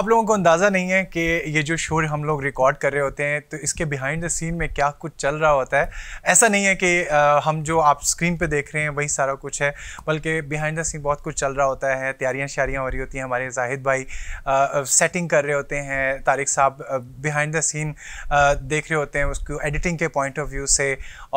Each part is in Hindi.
आप लोगों को अंदाज़ा नहीं है कि ये जो शोर हम लोग रिकॉर्ड कर रहे होते हैं तो इसके बिहाइंड द सीन में क्या कुछ चल रहा होता है ऐसा नहीं है कि हम जो आप स्क्रीन पे देख रहे हैं वही सारा कुछ है बल्कि बिहाइंड द सीन बहुत कुछ चल रहा होता है तैयारियाँ शारियाँ हो रही होती हैं हमारे जाहिद भाई आ, सेटिंग कर रहे होते हैं तारिक साहब बिहाइंड द सीन देख रहे होते हैं उसको एडिटिंग के पॉइंट ऑफ व्यू से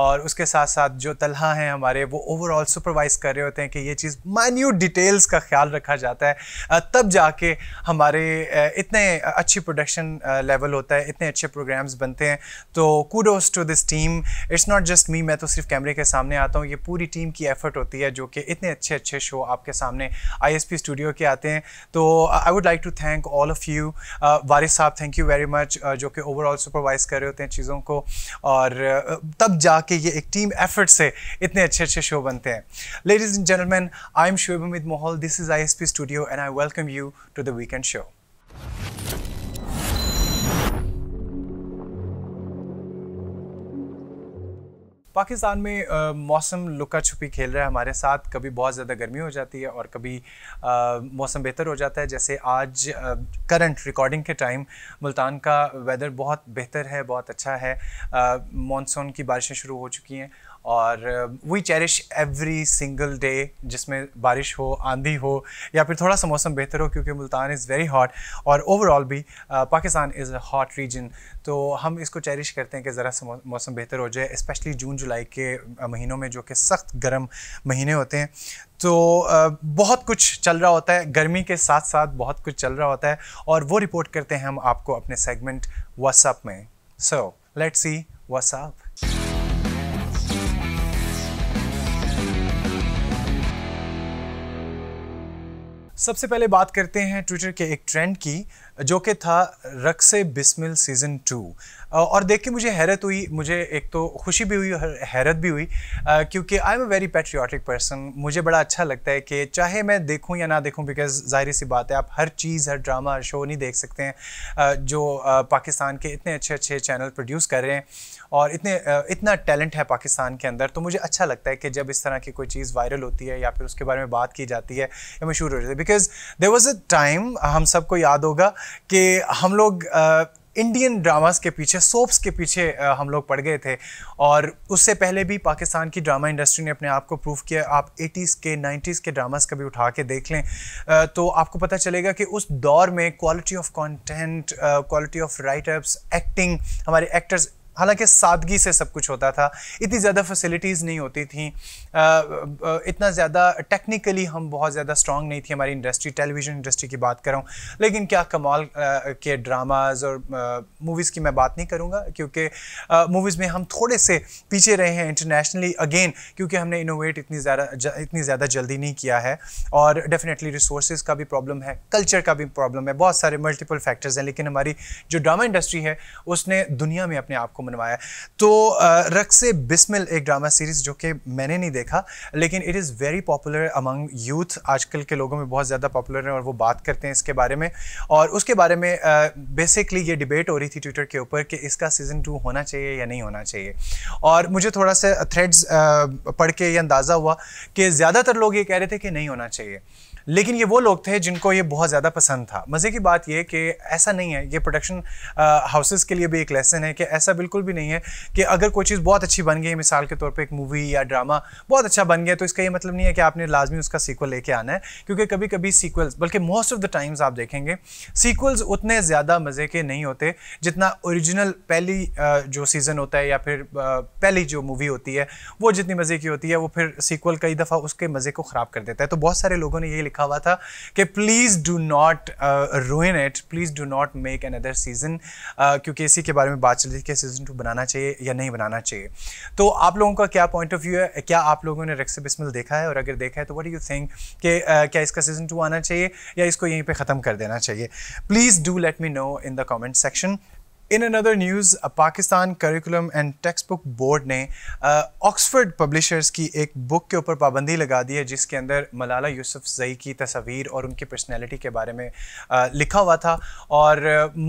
और उसके साथ साथ जो तलहा हैं हमारे वो ओवरऑल सुपरवाइज़ कर रहे होते हैं कि ये चीज़ माइन्यूट डिटेल्स का ख्याल रखा जाता है तब जाके हमारे इतने अच्छी प्रोडक्शन लेवल होता है इतने अच्छे प्रोग्राम्स बनते हैं तो kudos to this team it's not just me मैं तो सिर्फ कैमरे के सामने आता हूँ ये पूरी टीम की एफर्ट होती है जो कि इतने अच्छे अच्छे शो आपके सामने आई स्टूडियो के आते हैं तो I would like to thank all of you Waris Sahab thank you very much जो कि ओवरऑल सुपरवाइज़ कर रहे होते हैं चीज़ों को और uh, तब जाके ये एक टीम एफर्ट से इतने अच्छे अच्छे शो बनते हैं ladies and gentleman I am Shoaib Amit Mohal this is I S P studio and I welcome you to the weekend show Pakistan में आ, मौसम लुका छुपी खेल रहा है हमारे साथ कभी बहुत ज़्यादा गर्मी हो जाती है और कभी आ, मौसम बेहतर हो जाता है जैसे आज करंट रिकॉर्डिंग के टाइम मुल्तान का वेदर बहुत बेहतर है बहुत अच्छा है मानसून की बारिशें शुरू हो चुकी हैं और we cherish every single day जिसमें बारिश हो आंधी हो या फिर थोड़ा सा मौसम बेहतर हो क्योंकि मुल्तान इज़ वेरी हॉट और ओवरऑल भी Pakistan is a hot region तो हम इसको चेरिश करते हैं कि ज़रा सा मौसम बेहतर हो जाए स्पेशली जून जुलाई के महीनों में जो कि सख्त गर्म महीने होते हैं तो बहुत कुछ चल रहा होता है गर्मी के साथ साथ बहुत कुछ चल रहा होता है और वो रिपोर्ट करते हैं हम आपको अपने सेगमेंट व्हाट्सअप में सो लेट्स सी व्हाट्सअप सबसे पहले बात करते हैं ट्विटर के एक ट्रेंड की जो कि था रक से बिस्मिल सीज़न टू और देख के मुझे हैरत हुई मुझे एक तो खुशी भी हुई और हैरत भी हुई क्योंकि I am a very patriotic person मुझे बड़ा अच्छा लगता है कि चाहे मैं देखूं या ना देखूं बिकॉज जाहिर सी बात है आप हर चीज़ हर ड्रामा हर शो नहीं देख सकते हैं जो पाकिस्तान के इतने अच्छे अच्छे चैनल प्रोड्यूस कर रहे हैं और इतने इतना टैलेंट है पाकिस्तान के अंदर तो मुझे अच्छा लगता है कि जब इस तरह की कोई चीज़ वायरल होती है या फिर उसके बारे में बात की जाती है या मशहूर हो जाती है because there was a time हम सबको याद होगा कि हम लोग इंडियन ड्रामास के पीछे सोप्स के पीछे हम लोग पड़ गए थे और उससे पहले भी पाकिस्तान की ड्रामा इंडस्ट्री ने अपने आप को प्रूव किया आप 80s के 90s के ड्रामास कभी उठा के देख लें तो आपको पता चलेगा कि उस दौर में quality of content quality of writeups acting हमारे एक्टर्स हालांकि सादगी से सब कुछ होता था इतनी ज़्यादा फैसिलिटीज़ नहीं होती थी इतना ज़्यादा टेक्निकली हम बहुत ज़्यादा स्ट्रांग नहीं थी हमारी इंडस्ट्री टेलीविज़न इंडस्ट्री की बात करूँ लेकिन क्या कमाल के ड्रामाज और मूवीज़ की मैं बात नहीं करूँगा क्योंकि मूवीज़ में हम थोड़े से पीछे रहे हैं इंटरनेशनली अगेन क्योंकि हमने इनोवेट इतनी ज़्यादा इतनी ज़्यादा जल्दी नहीं किया है और डेफिनेटली रिसोर्स का भी प्रॉब्लम है कल्चर का भी प्रॉब्लम है बहुत सारे मल्टीपल फैक्टर्स हैं लेकिन हमारी जो ड्रामा इंडस्ट्री है उसने दुनिया में अपने आप को को मनवाया तो रक्स बिस्मिल एक ड्रामा सीरीज़ जो कि मैंने नहीं देखा लेकिन it is very popular among youth आजकल के लोगों में बहुत ज़्यादा पॉपुलर है और वो बात करते हैं इसके बारे में और उसके बारे में बेसिकली ये डिबेट हो रही थी ट्विटर के ऊपर कि इसका सीज़न टू होना चाहिए या नहीं होना चाहिए और मुझे थोड़ा सा थ्रेड्स पढ़ के ये अंदाज़ा हुआ कि ज़्यादातर लोग ये कह रहे थे कि नहीं होना चाहिए लेकिन ये वो लोग थे जिनको ये बहुत ज़्यादा पसंद था मज़े की बात यह कि ऐसा नहीं है ये प्रोडक्शन हाउसेस के लिए भी एक लेसन है कि ऐसा बिल्कुल भी नहीं है कि अगर कोई चीज़ बहुत अच्छी बन गई मिसाल के तौर पर एक मूवी या ड्रामा बहुत अच्छा बन गया तो इसका ये मतलब नहीं है कि आपने लाजमी उसका सीक्वल लेके आना है क्योंकि कभी कभी सीक्वल्स बल्कि मोस्ट ऑफ द टाइम्स आप देखेंगे सीक्वल्स उतने ज़्यादा मज़े के नहीं होते जितना औरिजिनल पहली जो सीज़न होता है या फिर पहली जो मूवी होती है वो जितनी मज़े की होती है वो फिर सीक्वल कई दफ़ा उसके मज़े को ख़राब कर देता है तो बहुत सारे लोगों ने यही लिखा हुआ था कि please do not ruin it please do not make another season क्योंकि इसी के बारे में बात चल रही थी कि सीज़न टू बनाना चाहिए या नहीं बनाना चाहिए तो आप लोगों का क्या पॉइंट ऑफ व्यू है क्या आप लोगों ने रक्स बिस्मिल देखा है और अगर देखा है तो वट यू थिंक कि uh, क्या इसका सीज़न टू आना चाहिए या इसको यहीं पर ख़त्म कर देना चाहिए please do let me know in the comment section in another news Pakistan curriculum and text book board ने ऑक्सफर्ड uh, पब्लिशर्स की एक बुक के ऊपर पाबंदी लगा दी है जिसके अंदर मलाला यूसुफ जई की तस्वीर और उनकी पर्सनैलिटी के बारे में uh, लिखा हुआ था और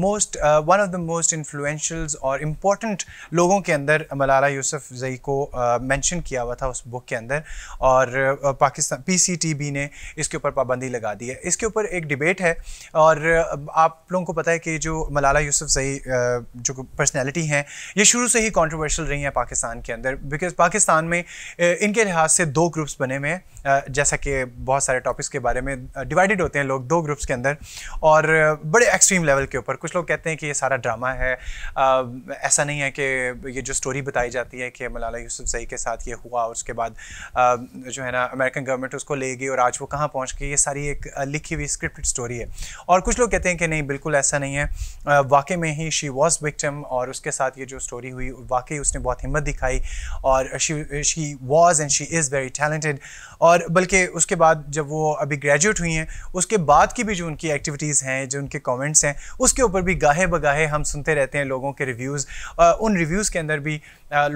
most one of the most influentials और इम्पोर्टेंट लोगों के अंदर मलाला यूसुफ जई को मैंशन uh, किया हुआ था उस बुक के अंदर और uh, पाकिस्तान पी ने इसके ऊपर पाबंदी लगा दी है इसके ऊपर एक डिबेट है और आप लोगों को पता है कि जो मलाला यूसुफ जई जो पर्सनैलिटी हैं ये शुरू से ही कॉन्ट्रोवर्शल रही हैं पाकिस्तान के अंदर बिकॉज पाकिस्तान में इनके लिहाज से दो ग्रुप्स बने हुए हैं जैसा कि बहुत सारे टॉपिक्स के बारे में डिवाइडेड होते हैं लोग दो ग्रुप्स के अंदर और बड़े एक्सट्रीम लेवल के ऊपर कुछ लोग कहते हैं कि ये सारा ड्रामा है ऐसा नहीं है कि ये जो स्टोरी बताई जाती है कि मलाला जई के साथ ये हुआ उसके बाद जो है ना अमेरिकन गवर्नमेंट उसको ले गई और आज वो कहाँ पहुँच गई ये सारी एक लिखी हुई स्क्रिप्टेड स्टोरी है और कुछ लोग कहते हैं कि नहीं बिल्कुल ऐसा नहीं है वाकई में ही शी वॉज विक्टिम और उसके साथ ये जो स्टोरी हुई वाकई उसने बहुत हिम्मत दिखाई और she she was and she is very talented और बल्कि उसके बाद जब वो अभी ग्रेजुएट हुई हैं उसके बाद की भी जो उनकी एक्टिविटीज़ हैं जो उनके कॉमेंट्स हैं उसके ऊपर भी गाहे बगाहे हम सुनते रहते हैं लोगों के रिव्यूज़ उन रिव्यूज़ के अंदर भी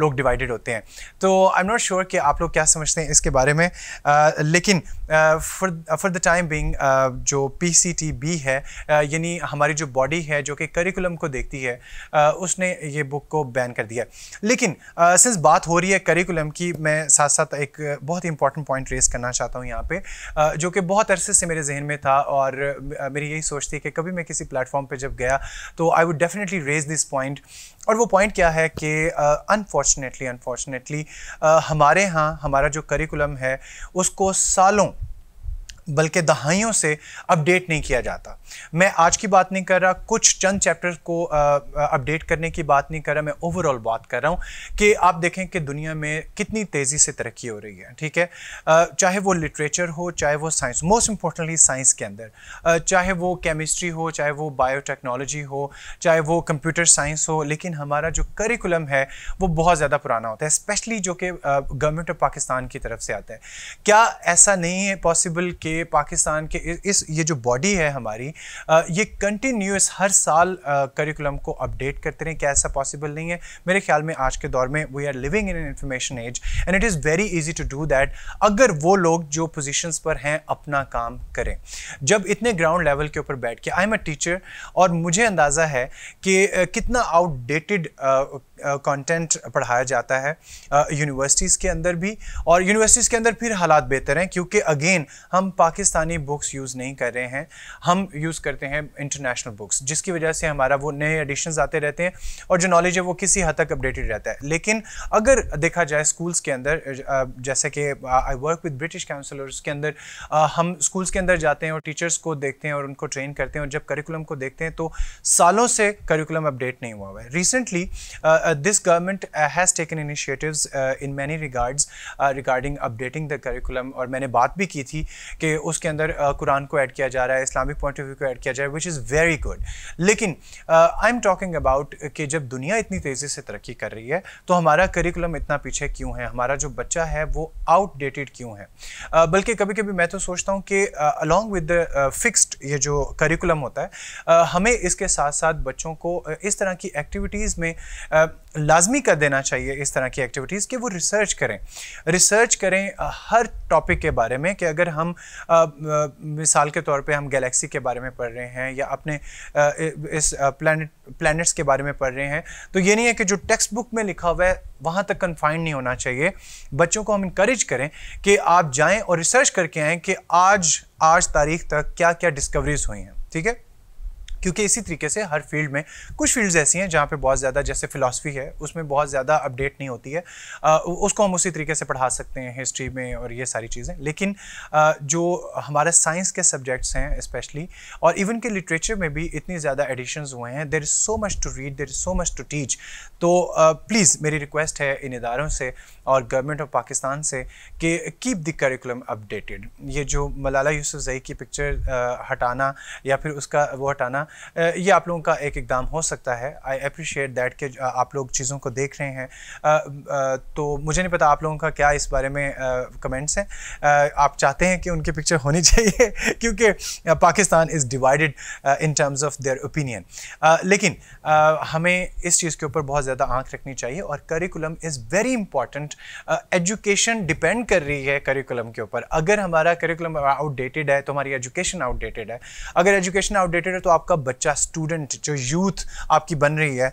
लोग डिवाइडेड होते हैं तो आई एम नॉट श्योर कि आप लोग क्या समझते हैं इसके बारे में आ, लेकिन फॉर द टाइम बिंग जो पी सी टी बी है यानी हमारी जो बॉडी है जो कि करिकुलम को देखती है है उसने ये बुक को बैन कर दिया लेकिन सिंस बात हो रही है करिकुलम की मैं साथ साथ एक बहुत ही इंपॉर्टेंट पॉइंट रेस करना चाहता हूँ यहाँ पे जो कि बहुत अरसे से मेरे जहन में था और मेरी यही सोच थी कि कभी मैं किसी प्लेटफॉर्म पर जब गया तो I would definitely raise this point और वो पॉइंट क्या है कि अनफॉर्चुनेटली अनफॉर्चुनेटली हमारे यहाँ हमारा जो करिकुलम है उसको सालों बल्कि दहाइयों से अपडेट नहीं किया जाता मैं आज की बात नहीं कर रहा कुछ चंद चैप्टर को अपडेट करने की बात नहीं कर रहा मैं ओवरऑल बात कर रहा हूँ कि आप देखें कि दुनिया में कितनी तेज़ी से तरक्की हो रही है ठीक है चाहे वो लिटरेचर हो चाहे वो साइंस मोस्ट इम्पोर्टेंटली साइंस के अंदर चाहे वो केमिस्ट्री हो चाहे वो बायोटेक्नोलॉजी हो चाहे वो कंप्यूटर साइंस हो लेकिन हमारा जो करिकुलम है वो बहुत ज़्यादा पुराना होता है स्पेशली जो कि गवर्नमेंट ऑफ पाकिस्तान की तरफ से आता है क्या ऐसा नहीं है पॉसिबल कि पाकिस्तान के इस ये जो बॉडी है हमारी ये कंटिन्यूस हर साल करिकुलम को अपडेट करते रहें क्या ऐसा पॉसिबल नहीं है मेरे ख्याल में आज के दौर में we are living in an information age and it is very easy to do that अगर वो लोग जो पोजिशंस पर हैं अपना काम करें जब इतने ग्राउंड लेवल के ऊपर बैठ के आई एम अ टीचर और मुझे अंदाज़ा है कि कितना आउटडेटेड कंटेंट पढ़ाया जाता है यूनिवर्सिटीज़ के अंदर भी और यूनिवर्सिटीज़ के अंदर फिर हालात बेहतर हैं क्योंकि अगेन हम पाकिस्तानी बुक्स यूज़ नहीं कर रहे हैं हम यूज़ करते हैं इंटरनेशनल बुक्स जिसकी वजह से हमारा वो नए एडिशन आते रहते हैं और जो नॉलेज है वो किसी हद तक अपडेटेड रहता है लेकिन अगर देखा जाए स्कूल्स के अंदर जैसे कि I work with British counsellors के अंदर हम स्कूल्स के अंदर जाते हैं और टीचर्स को देखते हैं और उनको ट्रेन करते हैं और जब करिकुलम को देखते हैं तो सालों से करिकुलम अपडेट नहीं हुआ हुआ है recently Uh, this government uh, has taken initiatives uh, in many regards regarding updating the curriculum और मैंने बात भी की थी कि उसके अंदर कुरान को ऐड किया जा रहा है इस्लामिक पॉइंट ऑफ व्यू को ऐड किया जा रहा है विच इज़ वेरी गुड लेकिन आई एम टॉकिंग अबाउट कि जब दुनिया इतनी तेज़ी से तरक्की कर रही है तो हमारा करिकुलम इतना पीछे क्यों है हमारा जो बच्चा है वो आउटडेटेड क्यों है बल्कि कभी कभी मैं तो सोचता हूँ कि अलॉन्ग विद द फिक्स्ड ये जो करिकुलम होता है uh, हमें इसके साथ साथ बच्चों को इस तरह की एक्टिविटीज़ में uh, लाजमी कर देना चाहिए इस तरह की एक्टिविटीज़ कि वो रिसर्च करें रिसर्च करें हर टॉपिक के बारे में कि अगर हम आ, मिसाल के तौर पे हम गैलेक्सी के बारे में पढ़ रहे हैं या अपने आ, इस प्लैनेट प्लैनेट्स के बारे में पढ़ रहे हैं तो ये नहीं है कि जो टेक्स्ट बुक में लिखा हुआ है वहाँ तक कन्फाइंड नहीं होना चाहिए बच्चों को हम इंक्रेज करें कि आप जाएँ और रिसर्च करके आएँ कि आज आज तारीख तक क्या क्या डिस्कवरीज हुई हैं ठीक है क्योंकि इसी तरीके से हर फील्ड में कुछ फील्ड्स ऐसी हैं जहाँ पे बहुत ज़्यादा जैसे फ़िलासफी है उसमें बहुत ज़्यादा अपडेट नहीं होती है आ, उसको हम उसी तरीके से पढ़ा सकते हैं हिस्ट्री में और ये सारी चीज़ें लेकिन आ, जो हमारे साइंस के सब्जेक्ट्स हैं स्पेशली और इवन के लिटरेचर में भी इतनी ज़्यादा एडिशन हुए हैं there is so much to read there is so much to teach तो प्लीज़ मेरी रिक्वेस्ट है इन इदारों से और गवर्नमेंट ऑफ पाकिस्तान से कि कीप द करिकुलम अपडेटेड ये जो मलाला यूसुफ़ जई की पिक्चर हटाना या फिर उसका वो हटाना ये आप लोगों का एक इकदाम हो सकता है आई अप्रिशिएट दैट कि आप लोग चीज़ों को देख रहे हैं तो मुझे नहीं पता आप लोगों का क्या इस बारे में कमेंट्स हैं आप चाहते हैं कि उनकी पिक्चर होनी चाहिए क्योंकि Pakistan is divided in terms of their opinion लेकिन हमें इस चीज़ के ऊपर बहुत ज़्यादा आंख रखनी चाहिए और curriculum is very important education depend कर रही है करिकुलम के ऊपर अगर हमारा करिकुलम आउटडेटेड है तो हमारी एजुकेशन आउटडेटेड है अगर एजुकेशन आउटडेटेड है तो आपका बच्चा स्टूडेंट जो यूथ आपकी बन रही है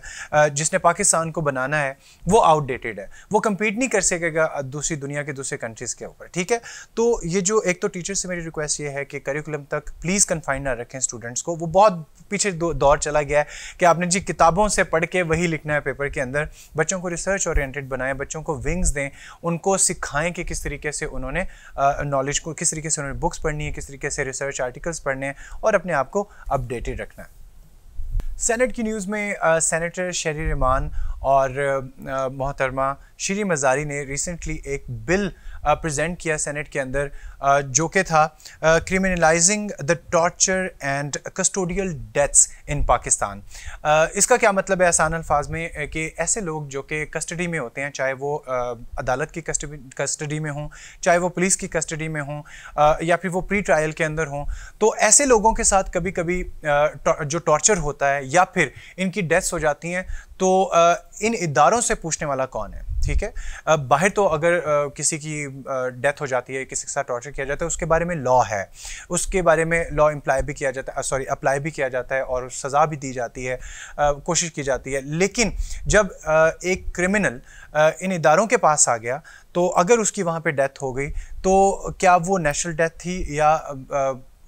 जिसने पाकिस्तान को बनाना है वो आउटडेटेड है वो कम्पीट नहीं कर सकेगा दूसरी दुनिया के दूसरे कंट्रीज़ के ऊपर ठीक है तो ये जो एक तो टीचर से मेरी रिक्वेस्ट ये है कि करिकुलम तक प्लीज़ कन्फाइन ना रखें स्टूडेंट्स को वो बहुत पीछे दौर चला गया है कि आपने जी किताबों से पढ़ के वही लिखना है पेपर के अंदर बच्चों को रिसर्च ओरिएंटेड बनाएं बच्चों को विंग्स दें उनको सिखाएं कि किस तरीके से उन्होंने नॉलेज को किस तरीके से उन्होंने बुक्स पढ़नी है किस तरीके से रिसर्च आर्टिकल्स पढ़ने हैं और अपने आप को अपडेटेड रखना सेनेट की न्यूज़ में आ, सेनेटर शहरी रमान और मोहतरमा श्री मजारी ने रिसेंटली एक बिल प्रेजेंट किया सेनेट के अंदर जो कि था criminalising the torture and custodial deaths in Pakistan इसका क्या मतलब है आसान अल्फाज में कि ऐसे लोग जो कि कस्टडी में होते हैं चाहे वो अदालत की कस्टडी में हों चाहे वो पुलिस की कस्टडी में हों या फिर वो प्री ट्रायल के अंदर हों तो ऐसे लोगों के साथ कभी कभी जो टॉर्चर होता है या फिर इनकी डेथ्स हो जाती हैं तो इन इदारों से पूछने वाला कौन है ठीक है बाहर तो अगर किसी की डेथ हो जाती है किसी के साथ टॉर्चर किया जाता है उसके बारे में लॉ है उसके बारे में लॉ इम्प्लाई भी किया जाता है सॉरी अप्लाई भी किया जाता है और सज़ा भी दी जाती है कोशिश की जाती है लेकिन जब एक क्रिमिनल इन इदारों के पास आ गया तो अगर उसकी वहाँ पे डेथ हो गई तो क्या वो नेचुरल डेथ थी या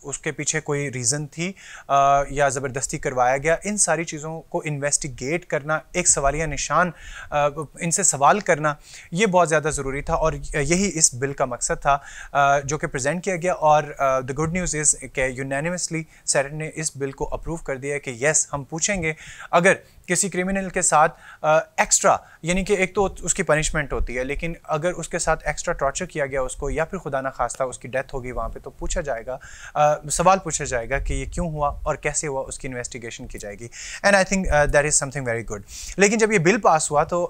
उसके पीछे कोई रीज़न थी आ, या ज़बरदस्ती करवाया गया इन सारी चीज़ों को इन्वेस्टिगेट करना एक सवालिया निशान आ, इनसे सवाल करना ये बहुत ज़्यादा ज़रूरी था और यही इस बिल का मकसद था आ, जो कि प्रेजेंट किया गया और द गुड न्यूज़ इज़ के यूनानिमसली सेनेट ने इस बिल को अप्रूव कर दिया कि येस हम पूछेंगे अगर किसी क्रिमिनल के साथ एक्स्ट्रा यानी कि एक तो उसकी पनिशमेंट होती है लेकिन अगर उसके साथ एक्स्ट्रा टॉर्चर किया गया उसको या फिर खुदा ना खास्ता उसकी डेथ होगी वहाँ पे तो पूछा जाएगा आ, सवाल पूछा जाएगा कि ये क्यों हुआ और कैसे हुआ उसकी इन्वेस्टिगेशन की जाएगी and I think that is something very good लेकिन जब ये बिल पास हुआ तो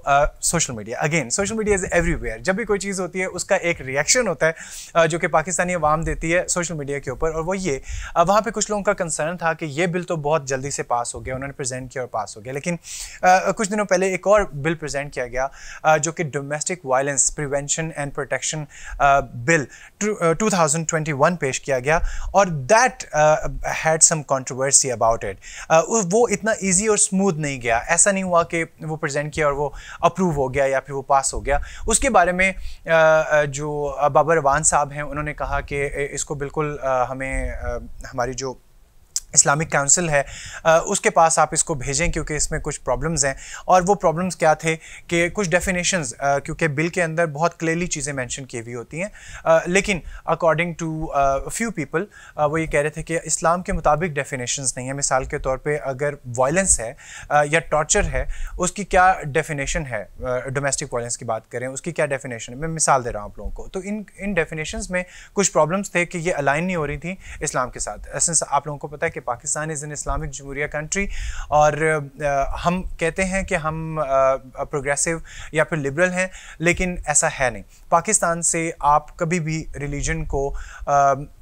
social media again social media is everywhere जब भी कोई चीज़ होती है उसका एक रिएक्शन होता है जो कि पाकिस्तानी अवाम देती है सोशल मीडिया के ऊपर और वो ये वहाँ पर कुछ लोगों का कंसर्न था कि ये बिल तो बहुत जल्दी से पास हो गया उन्होंने प्रेजेंट किया और पास हो गया लेकिन लेकिन आ, कुछ दिनों पहले एक और बिल प्रेजेंट किया गया आ, जो कि domestic violence prevention and protection bill two thousand twenty one पेश किया गया और that had some controversy about it वो इतना ईजी और स्मूथ नहीं गया ऐसा नहीं हुआ कि वो प्रेजेंट किया और वो अप्रूव हो गया या फिर वो पास हो गया उसके बारे में आ, जो बाबर वान साहब हैं उन्होंने कहा कि इसको बिल्कुल हमें हमारी जो इस्लामिक काउंसिल है उसके पास आप इसको भेजें क्योंकि इसमें कुछ प्रॉब्लम्स हैं और वो प्रॉब्लम्स क्या थे कि कुछ डेफिनेशंस क्योंकि बिल के अंदर बहुत क्लियरली चीज़ें मेंशन की हुई होती हैं लेकिन अकॉर्डिंग टू फ्यू पीपल वो ये कह रहे थे कि इस्लाम के मुताबिक डेफिनेशंस नहीं है मिसाल के तौर पर अगर वायलेंस है या टॉर्चर है उसकी क्या डेफिनेशन है डोमेस्टिक वायलेंस की बात करें उसकी क्या डेफिनेशन है मैं मिसाल दे रहा हूँ आप लोगों को तो इन इन डेफिनेशन में कुछ प्रॉब्लम्स थे कि ये अलाइन नहीं हो रही थी इस्लाम के साथ आप लोगों को पता है कि पाकिस्तान इज़ एन इस्लामिक जमहूरिया कंट्री और हम कहते हैं कि हम प्रोग्रेसिव या फिर लिबरल हैं लेकिन ऐसा है नहीं पाकिस्तान से आप कभी भी रिलीजन को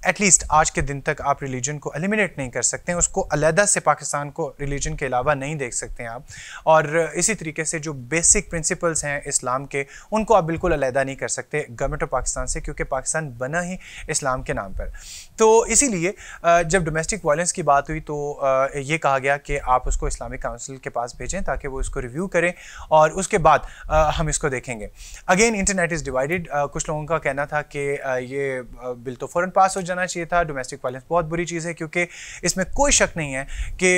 एटलीस्ट आज के दिन तक आप रिलीजन को एलिमिनेट नहीं कर सकते हैं उसको अलहदा से पाकिस्तान को रिलीजन के अलावा नहीं देख सकते हैं आप और इसी तरीके से जो बेसिक प्रिंसिपल्स हैं इस्लाम के उनको आप बिल्कुल अलहदा नहीं कर सकते गवर्नमेंट ऑफ पाकिस्तान से क्योंकि पाकिस्तान बना ही इस्लाम के नाम पर तो इसीलिए जब डोमेस्टिक वायलेंस की बात हुई तो ये कहा गया कि आप उसको इस्लामिक काउंसिल के पास भेजें ताकि वो इसको रिव्यू करें और उसके बाद हम इसको देखेंगे अगेन इंटरनेट इज़ डिवाइडेड कुछ लोगों का कहना था कि ये बिल तो फ़ौर पास हो जाना चाहिए था डोमेस्टिक वायलेंस बहुत बुरी चीज़ है क्योंकि इसमें कोई शक नहीं है कि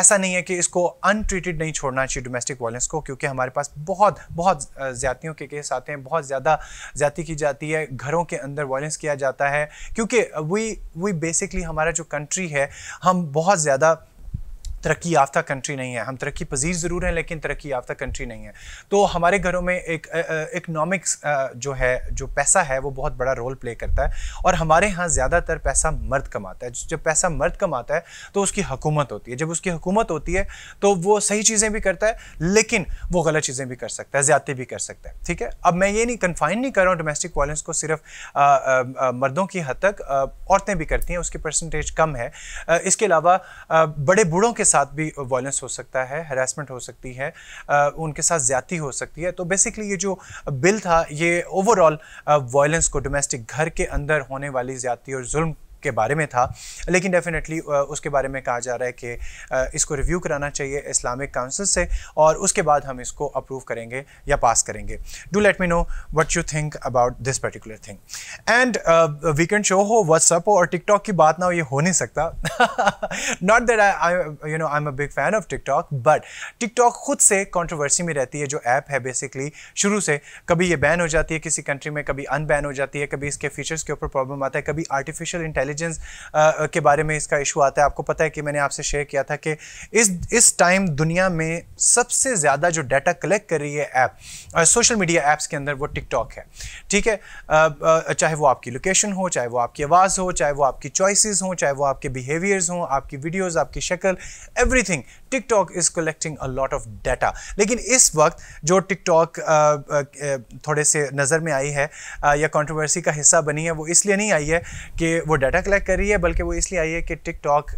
ऐसा नहीं है कि इसको अनट्रीटेड नहीं छोड़ना चाहिए डोमेस्टिक वायलेंस को क्योंकि हमारे पास बहुत बहुत ज़्यादतियों के केस आते हैं बहुत ज़्यादा ज़्यादा की जाती है घरों के अंदर वायलेंस किया जाता है क्योंकि वी वी बेसिकली हमारा जो कंट्री है हम बहुत ज़्यादा तरक्की याफ्ता कंट्री नहीं है हम तरक्की पजीर ज़रूर हैं लेकिन तरक्की याफ्ता कंट्री नहीं है तो हमारे घरों में एक इकनॉमिक्स जो है जो पैसा है वो बहुत बड़ा रोल प्ले करता है और हमारे यहाँ ज़्यादातर पैसा मर्द कमाता है जब पैसा मर्द कमाता है तो उसकी हकूमत होती है जब उसकी हकूमत होती है तो वो सही चीज़ें भी करता है लेकिन वो गलत चीज़ें भी कर सकता है ज़्यादा भी कर सकता है ठीक है अब मैं ये नहीं कन्फाइन नहीं कर रहा हूँ डोमेस्टिक वायलेंस को सिर्फ मर्दों की हद तक औरतें भी करती हैं उसकी परसेंटेज कम है इसके अलावा बड़े बूढ़ों के साथ भी वॉयलेंस हो सकता है हरासमेंट हो सकती है उनके साथ ज़्यादती हो सकती है तो बेसिकली ये जो बिल था ये ओवरऑल वॉयलेंस को डोमेस्टिक घर के अंदर होने वाली ज़्यादती और जुल्म के बारे में था लेकिन डेफिनेटली उसके बारे में कहा जा रहा है कि इसको रिव्यू कराना चाहिए इस्लामिक काउंसिल से और उसके बाद हम इसको अप्रूव करेंगे या पास करेंगे do let me know what you think about this particular thing and weekend show हो व्हाट्सअप हो और टिकटॉक की बात ना हो ये हो नहीं सकता not that I you know I am a big fan of TikTok but TikTok खुद से कॉन्ट्रोवर्सी में रहती है जो ऐप है बेसिकली शुरू से कभी ये बैन हो जाती है किसी कंट्री में कभी अनबैन हो जाती है कभी इसके फीचर्स के ऊपर प्रॉब्लम आता है कभी आर्टिफिशियल इंटेलिजेंस इंटेलिजेंस uh, के बारे में इसका इशू आता है आपको पता है कि मैंने आपसे शेयर किया था कि इस इस टाइम दुनिया में सबसे ज़्यादा जो डाटा कलेक्ट कर रही है ऐप सोशल मीडिया ऐप्स के अंदर वो टिकटॉक है ठीक है uh, uh, चाहे वो आपकी लोकेशन हो चाहे वो आपकी आवाज़ हो चाहे वो आपकी चॉइस हों चाहे वो आपके बिहेवियर्स हों आपकी वीडियोज़ आपकी शक्ल everything TikTok is collecting a lot of data लेकिन इस वक्त जो टिकटॉक थोड़े से नज़र में आई है या कंट्रोवर्सी का हिस्सा बनी है वो इसलिए नहीं आई है कि वो डाटा कलेक्ट कर रही है बल्कि वो इसलिए आई है कि TikTok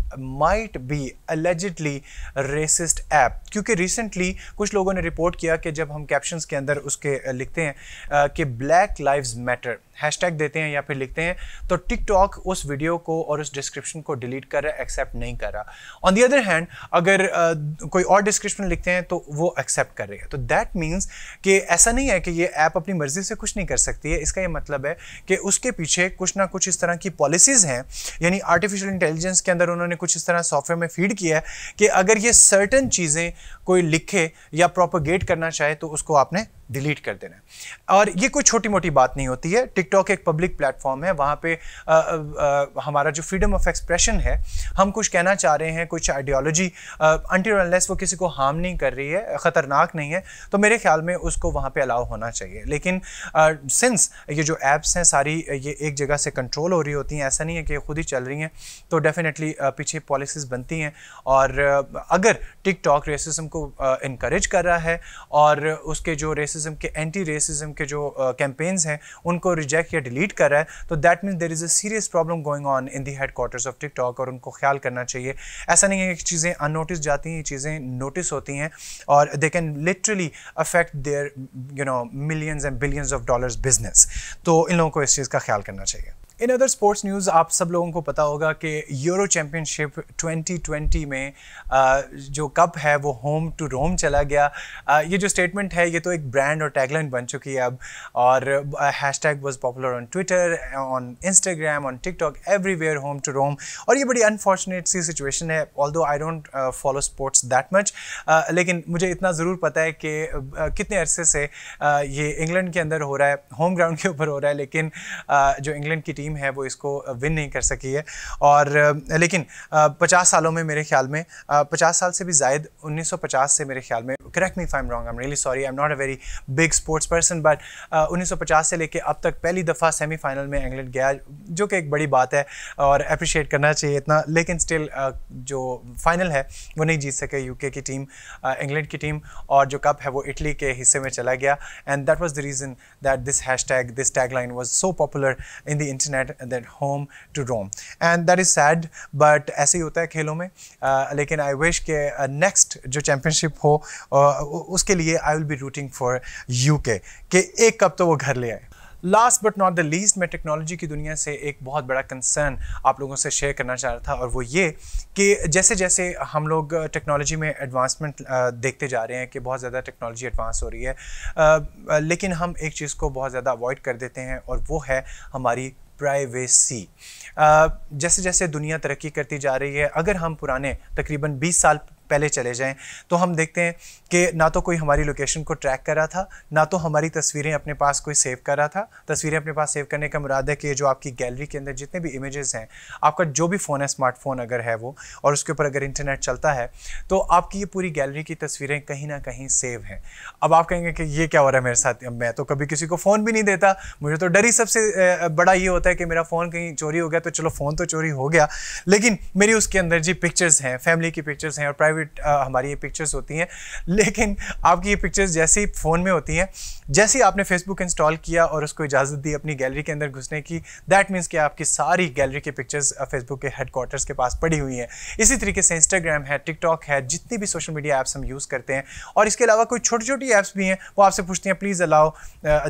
might be allegedly racist app क्योंकि रिसेंटली कुछ लोगों ने रिपोर्ट किया कि जब हम कैप्शंस के अंदर उसके लिखते हैं कि ब्लैक लाइव्स मैटर हैशटैग देते हैं या फिर लिखते हैं तो टिकटॉक उस वीडियो को और उस डिस्क्रिप्शन को डिलीट कर रहा है एक्सेप्ट नहीं कर रहा ऑन दी अदर हैंड अगर uh, कोई और डिस्क्रिप्शन लिखते हैं तो वो एक्सेप्ट कर रही है तो दैट मीन्स कि ऐसा नहीं है कि ये ऐप अपनी मर्जी से कुछ नहीं कर सकती है इसका ये मतलब है कि उसके पीछे कुछ ना कुछ इस तरह की पॉलिसीज़ हैं यानी आर्टिफिशियल इंटेलिजेंस के अंदर उन्होंने कुछ इस तरह सॉफ्टवेयर में फीड किया है कि अगर ये सर्टन चीज़ें कोई लिखे या प्रोपोगेट करना चाहे तो उसको आपने डिलीट कर देना है और ये कोई छोटी मोटी बात नहीं होती है टिकटॉक एक पब्लिक प्लेटफॉर्म है वहाँ पे आ, आ, हमारा जो फ्रीडम ऑफ एक्सप्रेशन है हम कुछ कहना चाह रहे हैं कुछ आइडियोलॉजी अनलेस वो किसी को हार्म नहीं कर रही है ख़तरनाक नहीं है तो मेरे ख्याल में उसको वहाँ पर अलाउ होना चाहिए लेकिन सिंस ये जो ऐप्स हैं सारी ये एक जगह से कंट्रोल हो रही होती हैं ऐसा नहीं है कि खुद ही चल रही हैं तो डेफिनेटली पीछे पॉलिसीज़ बनती हैं और अगर टिकटॉक रेसिज्म को इनक्रेज कर रहा है और उसके जो रेसिज्म के एंटी रेसिज्म के जो कैंपेन्स हैं उनको रिजेक्ट रिजेक्ट या डिलीट कर रहा है तो that mean there is a serious problem going on in the headquarters of TikTok और उनको ख्याल करना चाहिए ऐसा नहीं है कि चीज़ें अनोटिस जाती हैं ये चीज़ें नोटिस होती हैं और they can literally affect their you know millions and billions of dollars business तो इन लोगों को इस चीज़ का ख्याल करना चाहिए इन अदर स्पोर्ट्स न्यूज़ आप सब लोगों को पता होगा कि यूरो चैम्पियनशिप 2020 में जो कप है वो होम टू रोम चला गया ये जो स्टेटमेंट है ये तो एक ब्रांड और टैगलाइन बन चुकी है अब और hashtag was popular on Twitter on Instagram on TikTok everywhere home to Rome और ये बड़ी अनफॉर्चुनेट सी सिचुएशन है although I don't follow sports that much लेकिन मुझे इतना ज़रूर पता है कि कितने अरसे से ये इंग्लैंड के अंदर हो रहा है होम ग्राउंड के ऊपर हो रहा है लेकिन जो इंग्लैंड की टीम टीम है वो इसको विन नहीं कर सकी है और लेकिन पचास सालों में मेरे ख्याल में पचास साल से भी जायद 1950 से मेरे ख्याल में correct me if I'm wrong I am really sorry I am not a very big sports person but 1950 से लेके अब तक पहली दफ़ा सेमीफाइनल में इंग्लैंड गया जो कि एक बड़ी बात है और अप्रिशिएट करना चाहिए इतना लेकिन स्टिल जो फाइनल है वो नहीं जीत सके यूके की टीम इंग्लैंड की टीम और जो कप है वो इटली के हिस्से में चला गया and that was the reason that this hashtag this tag line was so popular in the internet net that home to Rome and that is sad but ऐसे ही होता है खेलों में uh, लेकिन आई विश के नेक्स्ट uh, जो चैम्पियनशिप हो uh, उसके लिए I will be rooting for you के एक कप तो वो घर ले आए last but not the least मैं टेक्नोलॉजी की दुनिया से एक बहुत बड़ा कंसर्न आप लोगों से शेयर करना चाह रहा था और वो ये कि जैसे जैसे हम लोग टेक्नोलॉजी uh, में एडवांसमेंट uh, देखते जा रहे हैं कि बहुत ज़्यादा टेक्नोलॉजी एडवांस हो रही है uh, लेकिन हम एक चीज़ को बहुत ज़्यादा अवॉइड कर देते हैं और वो है हमारी प्राइवेसी uh, जैसे जैसे दुनिया तरक्की करती जा रही है अगर हम पुराने तकरीबन 20 साल पहले चले जाएं तो हम देखते हैं कि ना तो कोई हमारी लोकेशन को ट्रैक कर रहा था ना तो हमारी तस्वीरें अपने पास कोई सेव कर रहा था तस्वीरें अपने पास सेव करने का मुराद है कि जो आपकी गैलरी के अंदर जितने भी इमेजेस हैं आपका जो भी फ़ोन है स्मार्टफोन अगर है वो और उसके ऊपर अगर इंटरनेट चलता है तो आपकी ये पूरी गैलरी की तस्वीरें कहीं ना कहीं सेव हैं अब आप कहेंगे कि ये क्या हो रहा है मेरे साथ मैं तो कभी किसी को फ़ोन भी नहीं देता मुझे तो डर ही सबसे बड़ा ये होता है कि मेरा फ़ोन कहीं चोरी हो गया तो चलो फ़ोन तो चोरी हो गया लेकिन मेरी उसके अंदर जी पिक्चर्स हैं फैमिली की पिक्चर्स हैं और प्राइवेट प्राइवेट uh, हमारी ये पिक्चर्स होती हैं लेकिन आपकी ये पिक्चर्स जैसे ही फ़ोन में होती हैं जैसे ही आपने फेसबुक इंस्टॉल किया और उसको इजाज़त दी अपनी गैलरी के अंदर घुसने की दैट मीन्स कि आपकी सारी गैलरी के पिक्चर्स फेसबुक uh, के क्वार्टर्स के पास पड़ी हुई हैं इसी तरीके से इंस्टाग्राम है टिकटॉक है जितनी भी सोशल मीडिया ऐप्स हम यूज़ करते हैं और इसके अलावा कोई छोटी छोटी ऐप्स भी हैं वो आपसे पूछती हैं please allow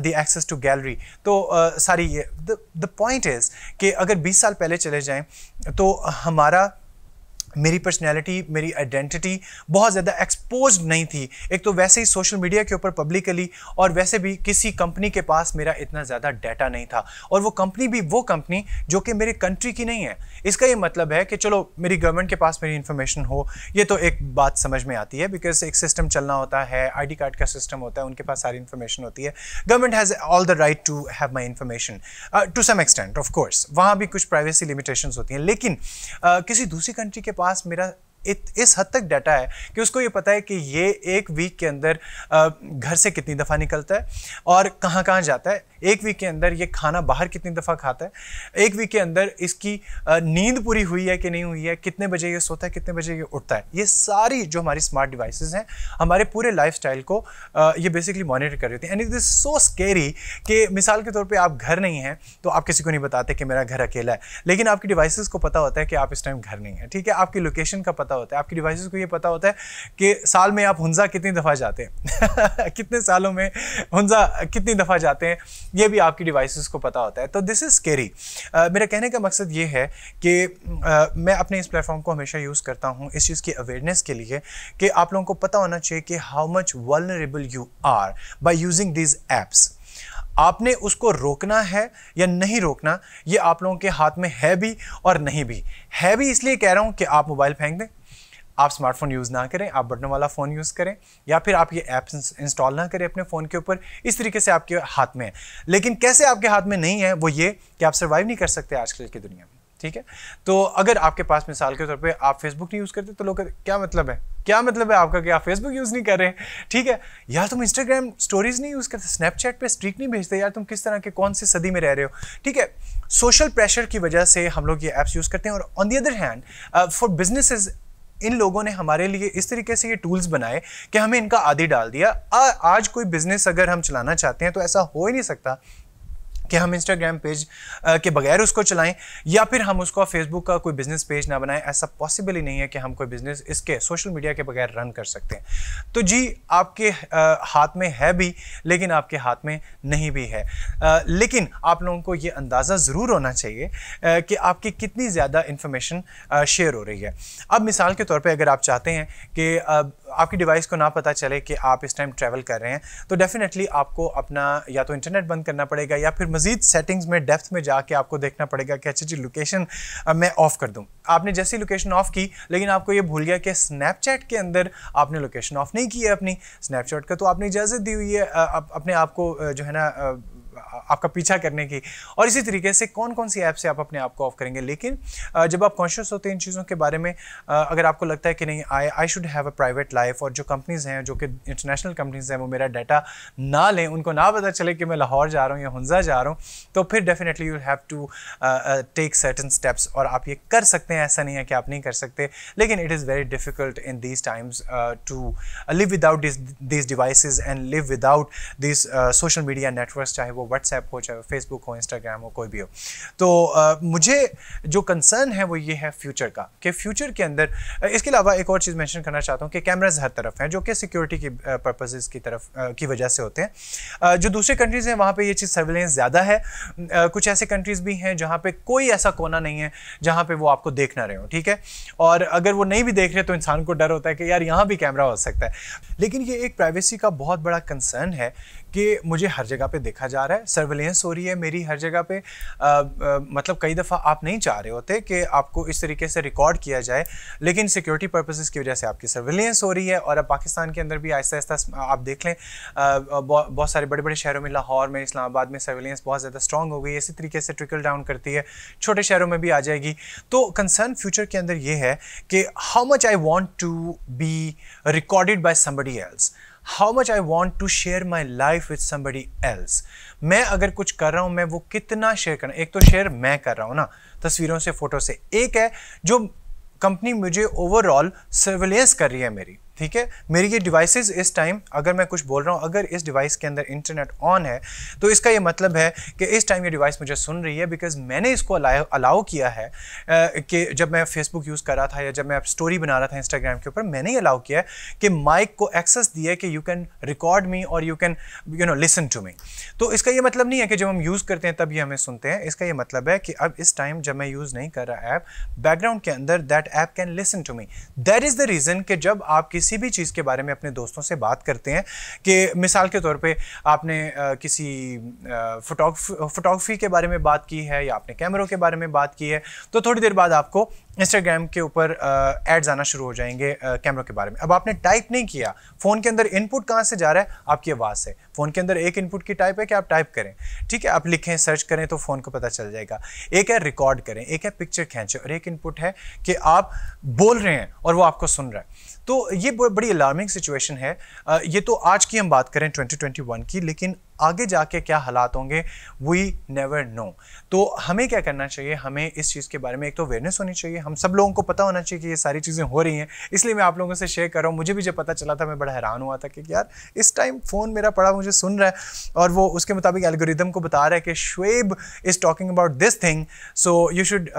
the access to gallery तो uh, सारी ये द पॉइंट इज़ कि अगर 20 साल पहले चले जाएँ तो हमारा मेरी पर्सनैलिटी मेरी आइडेंटिटी बहुत ज़्यादा एक्सपोज नहीं थी एक तो वैसे ही सोशल मीडिया के ऊपर पब्लिकली और वैसे भी किसी कंपनी के पास मेरा इतना ज़्यादा डाटा नहीं था और वो कंपनी भी वो कंपनी जो कि मेरे कंट्री की नहीं है इसका ये मतलब है कि चलो मेरी गवर्नमेंट के पास मेरी इन्फॉर्मेशन हो ये तो एक बात समझ में आती है बिकॉज एक सिस्टम चलना होता है आई कार्ड का सिस्टम होता है उनके पास सारी इन्फॉर्मेशन होती है government has all the right to have my information to some extent of course वहाँ भी कुछ प्राइवेसी लिमिटेशन होती हैं लेकिन uh, किसी दूसरी कंट्री के पास पास मेरा इत, इस हद तक डाटा है कि उसको ये पता है कि ये एक वीक के अंदर घर से कितनी दफ़ा निकलता है और कहाँ कहाँ जाता है एक वीक के अंदर ये खाना बाहर कितनी दफ़ा खाता है एक वीक के अंदर इसकी नींद पूरी हुई है कि नहीं हुई है कितने बजे ये सोता है कितने बजे ये उठता है ये सारी जो हमारी स्मार्ट डिवाइस हैं हमारे पूरे लाइफ को ये बेसिकली मॉनिटर कर रही थी and it is so scary कि मिसाल के तौर पर आप घर नहीं हैं तो आप किसी को नहीं बताते कि मेरा घर अकेला है लेकिन आपकी डिवाइसेस को पता होता है कि आप इस टाइम घर नहीं है ठीक है आपकी लोकेशन का पता होता है आपकी डिवाइसेस को ये पता होता है कि साल में आप हंजा कितनी दफ़ा जाते हैं कितने सालों में हंजा कितनी दफ़ा जाते हैं ये भी आपकी डिवाइसेस को पता होता है तो दिस इज़ केरी मेरा कहने का मकसद ये है कि आ, मैं अपने इस प्लेटफॉर्म को हमेशा यूज़ करता हूँ इस चीज़ की अवेयरनेस के लिए कि आप लोगों को पता होना चाहिए कि how much vulnerable you are by using these apps आपने उसको रोकना है या नहीं रोकना ये आप लोगों के हाथ में है भी और नहीं भी है भी इसलिए कह रहा हूँ कि आप मोबाइल फेंक दें आप स्मार्टफोन यूज़ ना करें आप बटन वाला फ़ोन यूज़ करें या फिर आप ये ऐप्स इंस्टॉल ना करें अपने फ़ोन के ऊपर इस तरीके से आपके हाथ में है लेकिन कैसे आपके हाथ में नहीं है वो ये कि आप सर्वाइव नहीं कर सकते आजकल की दुनिया में ठीक है तो अगर आपके पास मिसाल के तौर पर आप फेसबुक नहीं यूज़ करते तो लोग क्या मतलब है क्या मतलब है आपका कि आप फेसबुक यूज़ नहीं कर रहे ठीक है यार तुम इंस्टाग्राम स्टोरीज नहीं यूज़ करते स्नैपचैट पे स्ट्रीक नहीं भेजते यार तुम किस तरह के कौन सी सदी में रह रहे हो ठीक है सोशल प्रेशर की वजह से हम लोग ये ऐप्स यूज़ करते हैं और on the other hand for businesses इन लोगों ने हमारे लिए इस तरीके से ये टूल्स बनाए कि हमें इनका आदि डाल दिया आ, आज कोई बिजनेस अगर हम चलाना चाहते हैं तो ऐसा हो ही नहीं सकता कि हम इंस्टाग्राम पेज के बगैर उसको चलाएं या फिर हम उसको फेसबुक का कोई बिजनेस पेज ना बनाएं ऐसा पॉसिबल ही नहीं है कि हम कोई बिजनेस इसके सोशल मीडिया के बगैर रन कर सकते हैं तो जी आपके हाथ में है भी लेकिन आपके हाथ में नहीं भी है लेकिन आप लोगों को ये अंदाज़ा ज़रूर होना चाहिए कि आपकी कितनी ज़्यादा इन्फॉर्मेशन शेयर हो रही है अब मिसाल के तौर पर अगर आप चाहते हैं कि आपकी डिवाइस को ना पता चले कि आप इस टाइम ट्रैवल कर रहे हैं तो डेफ़िनेटली आपको अपना या तो इंटरनेट बंद करना पड़ेगा या फिर मजीद सेटिंग्स में डेप्थ में जाके आपको देखना पड़ेगा कि अच्छा जी लोकेशन मैं ऑफ़ कर दूँ आपने जैसी लोकेशन ऑफ़ की लेकिन आपको ये भूल गया कि स्नैपचैट के अंदर आपने लोकेशन ऑफ़ नहीं की है अपनी स्नैपचैट का तो आपने इजाज़त दी हुई है अपने आप को जो है ना आपका पीछा करने की और इसी तरीके से कौन कौन सी ऐप से आप अपने आप को ऑफ करेंगे लेकिन जब आप कॉन्शियस होते हैं इन चीज़ों के बारे में अगर आपको लगता है कि नहीं I I should have a private life और जो कंपनीज़ हैं जो कि इंटरनेशनल कंपनीज़ हैं वो मेरा डाटा ना लें उनको ना पता चले कि मैं लाहौर जा रहा हूँ या हंजा जा रहा हूँ तो फिर definitely you have to take certain steps और आप ये कर सकते हैं ऐसा नहीं है कि आप नहीं कर सकते लेकिन it is very difficult in these times to live without this devices and live without this social media network चाहे वो व्हाट्सएप हो चाहे फेसबुक हो इंस्टाग्राम हो कोई भी हो तो आ, मुझे जो कंसर्न है वो ये है फ्यूचर का कि फ्यूचर के अंदर इसके अलावा एक और चीज़ मैंशन करना चाहता हूँ कि कैमराज हर तरफ हैं जो कि सिक्योरिटी की पर्पजेज़ की तरफ की वजह से होते हैं जो दूसरे कंट्रीज़ हैं वहाँ पर यह चीज़ सर्विलेंस ज़्यादा है कुछ ऐसे कंट्रीज़ भी हैं जहाँ पर कोई ऐसा कोना नहीं है जहाँ पर वो आपको देख ना रहे हो ठीक है और अगर वो नहीं भी देख रहे तो इंसान को डर होता है कि यार यहाँ भी कैमरा हो सकता है लेकिन ये एक प्राइवेसी का बहुत बड़ा कंसर्न है कि मुझे हर जगह पे देखा जा रहा है सर्वेलेंस हो रही है मेरी हर जगह पे आ, आ, मतलब कई दफ़ा आप नहीं चाह रहे होते कि आपको इस तरीके से रिकॉर्ड किया जाए लेकिन सिक्योरिटी पर्पसेस की वजह से आपकी सर्वेलेंस हो रही है और अब पाकिस्तान के अंदर भी आहिस्ता आहिस्ता आप देख लें बहुत सारे बड़े बड़े शहरों में लाहौर में इस्लामाबाद में सर्वेलेंस बहुत ज़्यादा स्ट्रॉग हो गई है इसी तरीके से ट्रिकल डाउन करती है छोटे शहरों में भी आ जाएगी तो कंसर्न फ्यूचर के अंदर ये है कि how much I want to be recorded by somebody else how much I want to share my life with somebody else मैं अगर कुछ कर रहा हूँ मैं वो कितना शेयर करना एक तो शेयर मैं कर रहा हूँ ना तस्वीरों से फोटो से एक है जो कंपनी मुझे ओवरऑल सर्विलेंस कर रही है मेरी ठीक है मेरी ये डिवाइसेस इस टाइम अगर मैं कुछ बोल रहा हूँ अगर इस डिवाइस के अंदर इंटरनेट ऑन है तो इसका ये मतलब है कि इस टाइम ये डिवाइस मुझे सुन रही है बिकॉज मैंने इसको अलाउ किया है कि जब मैं फेसबुक यूज़ कर रहा था या जब मैं स्टोरी बना रहा था इंस्टाग्राम के ऊपर मैंने ही अलाउ किया है कि माइक को एक्सेस दिया कि यू कैन रिकॉर्ड मी और you can you know listen to me तो इसका ये मतलब नहीं है कि जब हम यूज़ करते हैं तब ये हमें सुनते हैं इसका ये मतलब है कि अब इस टाइम जब मैं यूज़ नहीं कर रहा ऐप बैकग्राउंड के अंदर that app can listen to me that is the reason कि जब आप किसी किसी भी चीज़ के बारे में अपने दोस्तों से बात करते हैं कि मिसाल के तौर पे आपने किसी फोटोग्राफी के बारे में बात की है या आपने कैमरों के बारे में बात की है तो थोड़ी देर बाद आपको इंस्टाग्राम के ऊपर एड्स आना शुरू हो जाएंगे कैमरों के बारे में अब आपने टाइप नहीं किया फ़ोन के अंदर इनपुट कहाँ से जा रहा है आपकी आवाज़ से फ़ोन के अंदर एक इनपुट की टाइप है कि आप टाइप करें ठीक है आप लिखें सर्च करें तो फ़ोन को पता चल जाएगा एक है रिकॉर्ड करें एक है पिक्चर खींचें और एक इनपुट है कि आप बोल रहे हैं और वो आपको सुन रहा है तो ये बड़ी अलार्मिंग सिचुएशन है ये तो आज की हम बात करें 2021 की लेकिन आगे जाके क्या हालात होंगे वी नेवर नो तो हमें क्या करना चाहिए हमें इस चीज़ के बारे में एक तो अवेयरनेस होनी चाहिए हम सब लोगों को पता होना चाहिए कि ये सारी चीज़ें हो रही हैं इसलिए मैं आप लोगों से शेयर कर रहा हूँ मुझे भी जब पता चला था मैं बड़ा हैरान हुआ था कि यार इस टाइम फ़ोन मेरा पड़ा मुझे सुन रहा है और वो उसके मुताबिक एल्गोरिदम को बता रहा है कि Shoaib is talking about this thing so you should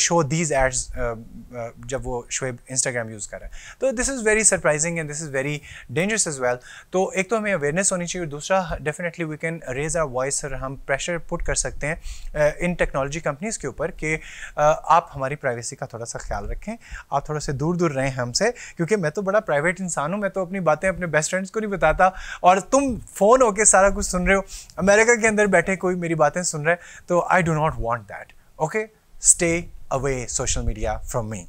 show these ads जब वो शुएब इंस्टाग्राम यूज़ कर रहा है तो this is very surprising and this is very dangerous as well तो एक तो हमें अवेयरनेस होनी चाहिए दूसरा definitely definitely we can raise our voice और हम प्रेशर पुट कर सकते हैं इन टेक्नोलॉजी कंपनीज़ के ऊपर कि आप हमारी प्राइवेसी का थोड़ा सा ख्याल रखें आप थोड़ा से दूर दूर रहें हमसे क्योंकि मैं तो बड़ा प्राइवेट इंसान हूँ मैं तो अपनी बातें अपने बेस्ट फ्रेंड्स को नहीं बताता और तुम फ़ोन होकर सारा कुछ सुन रहे हो अमेरिका के अंदर बैठे कोई मेरी बातें सुन रहे हैं तो I do not want that okay stay away social media from me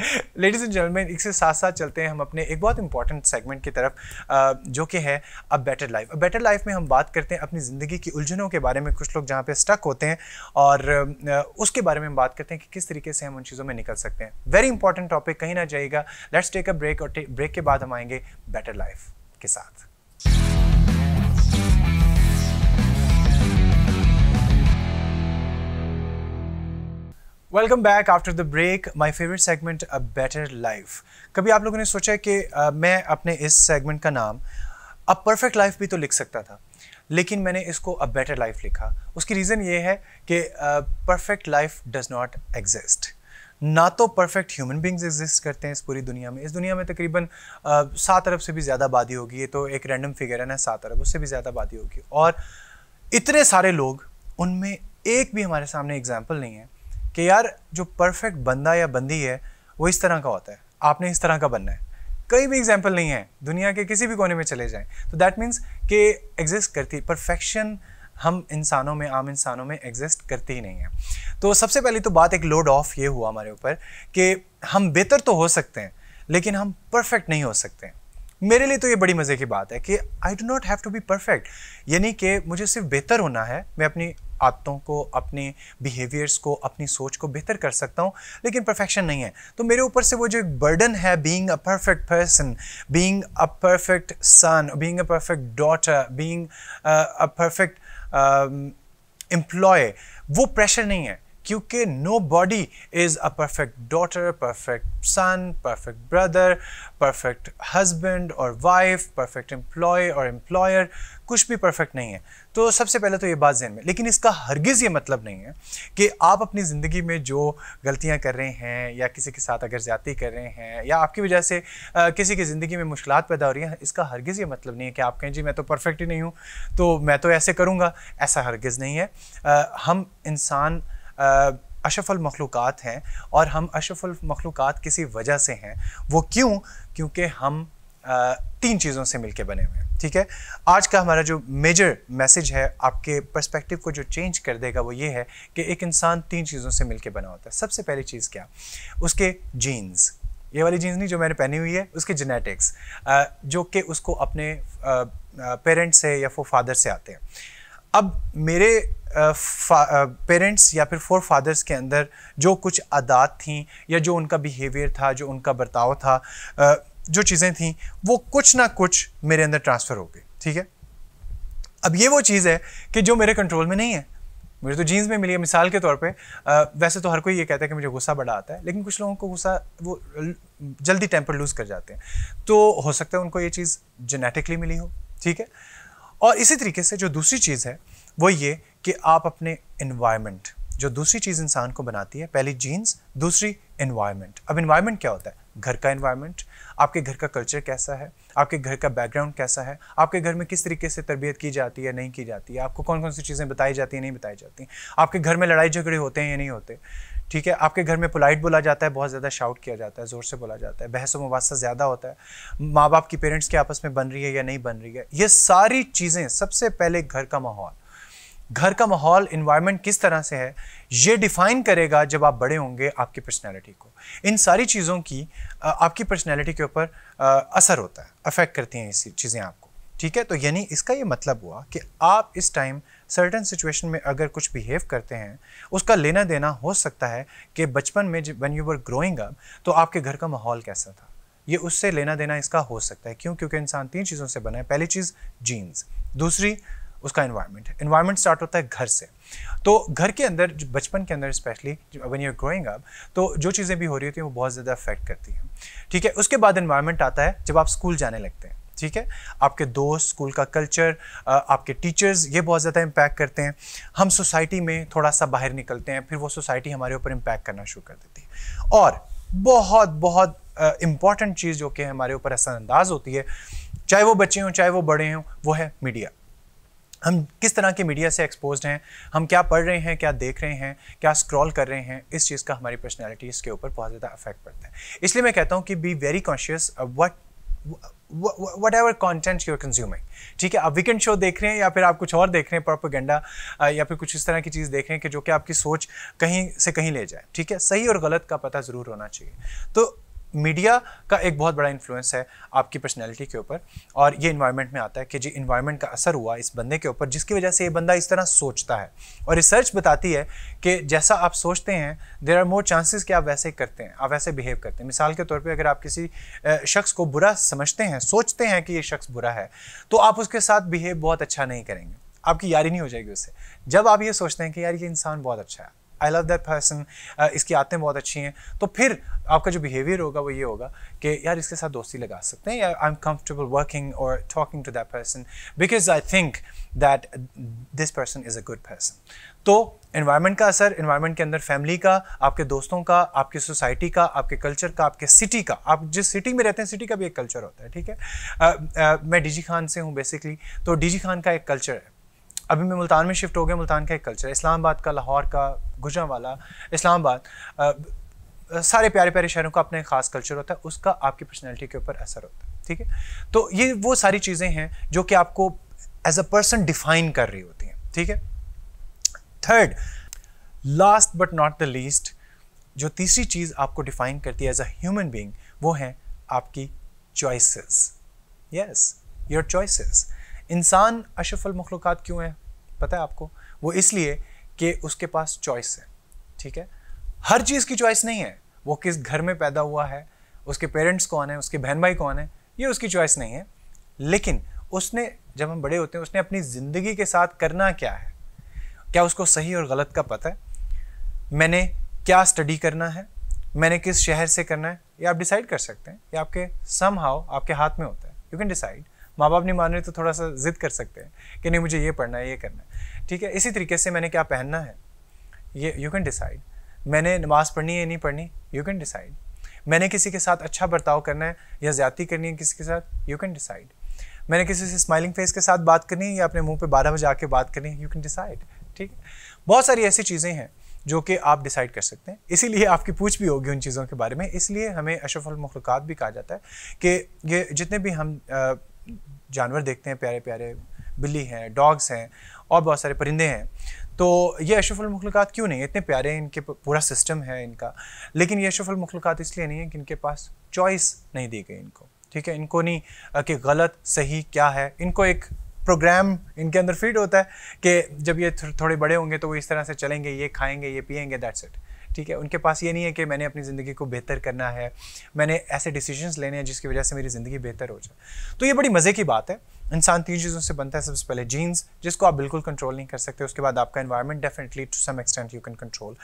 ladies and gentleman इसके साथ साथ चलते हैं हम अपने एक बहुत इंपॉर्टेंट सेगमेंट की तरफ जो कि है a better life a better life में हम बात करते हैं अपनी ज़िंदगी की उलझनों के बारे में कुछ लोग जहाँ पे स्टक होते हैं और उसके बारे में हम बात करते हैं कि किस तरीके से हम उन चीज़ों में निकल सकते हैं वेरी इंपॉर्टेंट टॉपिक कहीं ना जाएगा लेट्स टेक अ ब्रेक और ब्रेक के बाद हम आएंगे बेटर लाइफ के साथ welcome back after the break my favourite segment a better life कभी आप लोगों ने सोचा कि uh, मैं अपने इस सेगमेंट का नाम अ परफेक्ट लाइफ भी तो लिख सकता था लेकिन मैंने इसको अ बेटर लाइफ लिखा उसकी रीज़न ये है कि perfect life does not exist ना तो परफेक्ट ह्यूमन बींग्स एग्जिस्ट करते हैं इस पूरी दुनिया में इस दुनिया में तकरीबन सात अरब से भी ज़्यादा आबादी होगी ये तो एक रैंडम फिगर है ना सात अरब उससे भी ज़्यादा आबादी होगी और इतने सारे लोग उनमें एक भी हमारे सामने एग्जाम्पल नहीं है कि यार जो परफेक्ट बंदा या बंदी है वो इस तरह का होता है आपने इस तरह का बनना है कई भी एग्जाम्पल नहीं है दुनिया के किसी भी कोने में चले जाएं तो दैट मीन्स कि एग्जिस्ट करती परफेक्शन हम इंसानों में आम इंसानों में एग्जिस्ट करती ही नहीं है तो सबसे पहली तो बात एक लोड ऑफ ये हुआ हमारे ऊपर कि हम बेहतर तो हो सकते हैं लेकिन हम परफेक्ट नहीं हो सकते हैं मेरे लिए तो ये बड़ी मज़े की बात है कि I do not have to be perfect यानी कि मुझे सिर्फ बेहतर होना है मैं अपनी आदतों को अपने बिहेवियर्स को अपनी सोच को बेहतर कर सकता हूँ लेकिन परफेक्शन नहीं है तो मेरे ऊपर से वो जो एक बर्डन है being a perfect person being a perfect son being a perfect daughter being a perfect employee वो प्रेशर नहीं है क्योंकि nobody is a perfect daughter perfect son perfect brother perfect husband और वाइफ परफेक्ट एम्प्लॉय और एम्प्लॉयर कुछ भी परफेक्ट नहीं है तो सबसे पहले तो ये बात जहन में लेकिन इसका हरगिज़ ये मतलब नहीं है कि आप अपनी ज़िंदगी में जो गलतियाँ कर रहे हैं या किसी के साथ अगर ज़्यादती कर रहे हैं या आपकी वजह से आ, किसी की ज़िंदगी में मुश्किल पैदा हो रही हैं इसका हरगिज़ ये मतलब नहीं है कि आप कहें जी मैं तो परफेक्ट ही नहीं हूँ तो मैं तो ऐसे करूँगा ऐसा हरगिज़ नहीं है आ, हम इंसान अशफल मखलूक़ात हैं और हम अशफल मखलूक़ात किसी वजह से हैं वो क्यों क्योंकि हम आ, तीन चीज़ों से मिलके बने हुए हैं ठीक है आज का हमारा जो मेजर मैसेज है आपके पर्सपेक्टिव को जो चेंज कर देगा वो ये है कि एक इंसान तीन चीज़ों से मिलके बना होता है सबसे पहली चीज़ क्या उसके जीन्स ये वाली जीन्स नहीं जो मैंने पहनी हुई है उसके जेनेटिक्स जो कि उसको अपने पेरेंट्स से या फो फादर से आते हैं अब मेरे पेरेंट्स या फिर फोर फादर्स के अंदर जो कुछ आदात थी या जो उनका बिहेवियर था जो उनका बर्ताव था जो चीज़ें थी वो कुछ ना कुछ मेरे अंदर ट्रांसफ़र हो गई ठीक है अब ये वो चीज़ है कि जो मेरे कंट्रोल में नहीं है मुझे तो जीन्स में मिली है मिसाल के तौर पे आ, वैसे तो हर कोई ये कहता है कि मुझे गुस्सा बड़ा आता है लेकिन कुछ लोगों को गुस्सा वो जल्दी टेम्पर लूज़ कर जाते हैं तो हो सकता है उनको ये चीज़ जेनेटिकली मिली हो ठीक है और इसी तरीके से जो दूसरी चीज़ है वो ये कि आप अपने इन्वायरमेंट जो दूसरी चीज़ इंसान को बनाती है पहली जीन्स दूसरी इन्वायरमेंट अब इन्वायरमेंट क्या होता है घर का इन्वायरमेंट आपके घर का कल्चर कैसा है आपके घर का बैकग्राउंड कैसा है आपके घर में किस तरीके से तरबियत की जाती है नहीं की जाती है आपको कौन कौन सी चीज़ें बताई जाती हैं नहीं बताई जाती आपके घर में लड़ाई झगड़े होते हैं या नहीं होते ठीक है आपके घर में पोलाइट बोला जाता है बहुत ज़्यादा शाउट किया जाता है ज़ोर से बोला जाता है बहस मुबासा ज़्यादा होता है माँ बाप की पेरेंट्स के आपस में बन रही है या नहीं बन रही है ये सारी चीज़ें सबसे पहले घर का माहौल घर का माहौल इन्वायरमेंट किस तरह से है ये डिफाइन करेगा जब आप बड़े होंगे आपकी पर्सनैलिटी को इन सारी चीज़ों की आपकी पर्सनैलिटी के ऊपर असर होता है अफेक्ट करती हैं ये चीज़ें आपको ठीक है तो यानी इसका ये मतलब हुआ कि आप इस टाइम सर्टन सिचुएशन में अगर कुछ बिहेव करते हैं उसका लेना देना हो सकता है कि बचपन में when you were growing up तो आपके घर का माहौल कैसा था ये उससे लेना देना इसका हो सकता है क्यों क्योंकि इंसान तीन चीज़ों से बना है पहली चीज़ जीन्स दूसरी उसका इन्वायरमेंट है इन्वायरमेंट स्टार्ट होता है घर से तो घर के अंदर बचपन के अंदर specially when you growing up तो जो चीज़ें भी हो रही होती हैं वो बहुत ज़्यादा अफेक्ट करती हैं ठीक है उसके बाद इन्वायरमेंट आता है जब आप स्कूल जाने लगते हैं ठीक है आपके दोस्त स्कूल का कल्चर आपके टीचर्स ये बहुत ज़्यादा इम्पैक्ट करते हैं हम सोसाइटी में थोड़ा सा बाहर निकलते हैं फिर वो सोसाइटी हमारे ऊपर इम्पैक्ट करना शुरू कर देती है और बहुत बहुत इम्पॉर्टेंट चीज़ जो कि हमारे ऊपर असरअंदाज होती है चाहे वो बच्चे हों चाहे वो बड़े हों वो है मीडिया हम किस तरह के मीडिया से एक्सपोज हैं हम क्या पढ़ रहे हैं क्या देख रहे हैं क्या स्क्रॉल कर रहे हैं इस चीज़ का हमारी पर्सनैलिटी इसके ऊपर बहुत ज़्यादा अफेक्ट पड़ता है इसलिए मैं कहता हूँ कि be very conscious what whatever content you're consuming ठीक है आप वीकेंड शो देख रहे हैं या फिर आप कुछ और देख रहे हैं प्रोपोगेंडा या फिर कुछ इस तरह की चीज़ देख रहे हैं कि जो कि आपकी सोच कहीं से कहीं ले जाए ठीक है सही और गलत का पता ज़रूर होना चाहिए तो मीडिया का एक बहुत बड़ा इन्फ्लुएंस है आपकी पर्सनैलिटी के ऊपर और ये इन्वायरमेंट में आता है कि जी इन्वायरमेंट का असर हुआ इस बंदे के ऊपर जिसकी वजह से ये बंदा इस तरह सोचता है और रिसर्च बताती है कि जैसा आप सोचते हैं देर आर मोर चांसेस कि आप वैसे करते हैं आप वैसे बिहेव करते हैं मिसाल के तौर पर अगर आप किसी शख्स को बुरा समझते हैं सोचते हैं कि ये शख्स बुरा है तो आप उसके साथ बिहेव बहुत अच्छा नहीं करेंगे आपकी यारी नहीं हो जाएगी उससे जब आप ये सोचते हैं कि यार ये इंसान बहुत अच्छा है आई लव दैट पर्सन इसकी आदतें बहुत अच्छी हैं तो फिर आपका जो बिहेवियर होगा वो ये होगा कि यार इसके साथ दोस्ती लगा सकते हैं या आई एम कंफर्टेबल वर्किंग और talking to that person because I think that this person is a good person तो इन्वायरमेंट का असर इन्वायरमेंट के अंदर फैमिली का आपके दोस्तों का आपकी सोसाइटी का आपके कल्चर का आपके सिटी का आप जिस सिटी में रहते हैं सिटी का भी एक कल्चर होता है ठीक है uh, uh, मैं डीजी खान से हूँ बेसिकली तो डीजी खान का एक कल्चर है अभी मैं मुल्तान में शिफ्ट हो गया मुल्तान का एक कल्चर इस्लामाबाद का लाहौर का गुजरा वाला इस्लामाबाद सारे प्यारे प्यारे शहरों का अपना एक ख़ास कल्चर होता है उसका आपकी पर्सनैलिटी के ऊपर असर होता है ठीक है तो ये वो सारी चीज़ें हैं जो कि आपको एज अ पर्सन डिफाइन कर रही होती हैं ठीक है third last but not the least जो तीसरी चीज़ आपको डिफाइन करती है एज अ ह्यूमन बींग वो है आपकी चॉइसेस यस योर चॉइसेस इंसान अशफल मखलूक क्यों है पता है आपको वो इसलिए कि उसके पास चॉइस है ठीक है हर चीज़ की चॉइस नहीं है वो किस घर में पैदा हुआ है उसके पेरेंट्स कौन है उसके बहन भाई कौन है ये उसकी चॉइस नहीं है लेकिन उसने जब हम बड़े होते हैं उसने अपनी ज़िंदगी के साथ करना क्या है क्या उसको सही और गलत का पता है मैंने क्या स्टडी करना है मैंने किस शहर से करना है ये आप डिसाइड कर सकते हैं ये आपके सम आपके हाथ में होता है यू कैन डिसाइड माँ बाप नहीं मान रहे तो थोड़ा सा ज़िद कर सकते हैं कि नहीं मुझे ये पढ़ना है ये करना है ठीक है इसी तरीके से मैंने क्या पहनना है ये यू कैन डिसाइड मैंने नमाज़ पढ़नी है नहीं पढ़नी यू कैन डिसाइड मैंने किसी के साथ अच्छा बर्ताव करना है या ज़्यादा करनी है किसी के साथ यू कैन डिसाइड मैंने किसी से स्माइलिंग फेस के साथ बात करनी है या अपने मुंह पे बारह बजे आके बात करनी है यू कैन डिसाइड ठीक है बहुत सारी ऐसी चीज़ें हैं जो कि आप डिसाइड कर सकते हैं इसीलिए आपकी पूछ भी होगी उन चीज़ों के बारे में इसलिए हमें अशफ़ल मखलूक़ात भी कहा जाता है कि ये जितने भी हम जानवर देखते हैं प्यारे प्यारे बिल्ली हैं डॉग्स हैं और बहुत सारे परिंदे हैं तो ये अशरफुलमखलूक़ात क्यों नहीं है इतने प्यारे हैं इनके पूरा सिस्टम है इनका लेकिन ये अशरफुलमखलूक़ात इसलिए नहीं है कि इनके पास चॉइस नहीं दी गई इनको ठीक है इनको नहीं कि गलत सही क्या है इनको एक प्रोग्राम इनके अंदर फीड होता है कि जब ये थोड़े बड़े होंगे तो वो इस तरह से चलेंगे ये खाएंगे ये पियेंगे दैट्स इट ठीक है उनके पास ये नहीं है कि मैंने अपनी ज़िंदगी को बेहतर करना है मैंने ऐसे डिसीजंस लेने हैं जिसकी वजह से मेरी ज़िंदगी बेहतर हो जाए तो ये बड़ी मज़े की बात है इंसान तीन चीज़ों से बनता है सबसे पहले जीन्स जिसको आप बिल्कुल कंट्रोल नहीं कर सकते उसके बाद आपका environment definitely to some extent you can control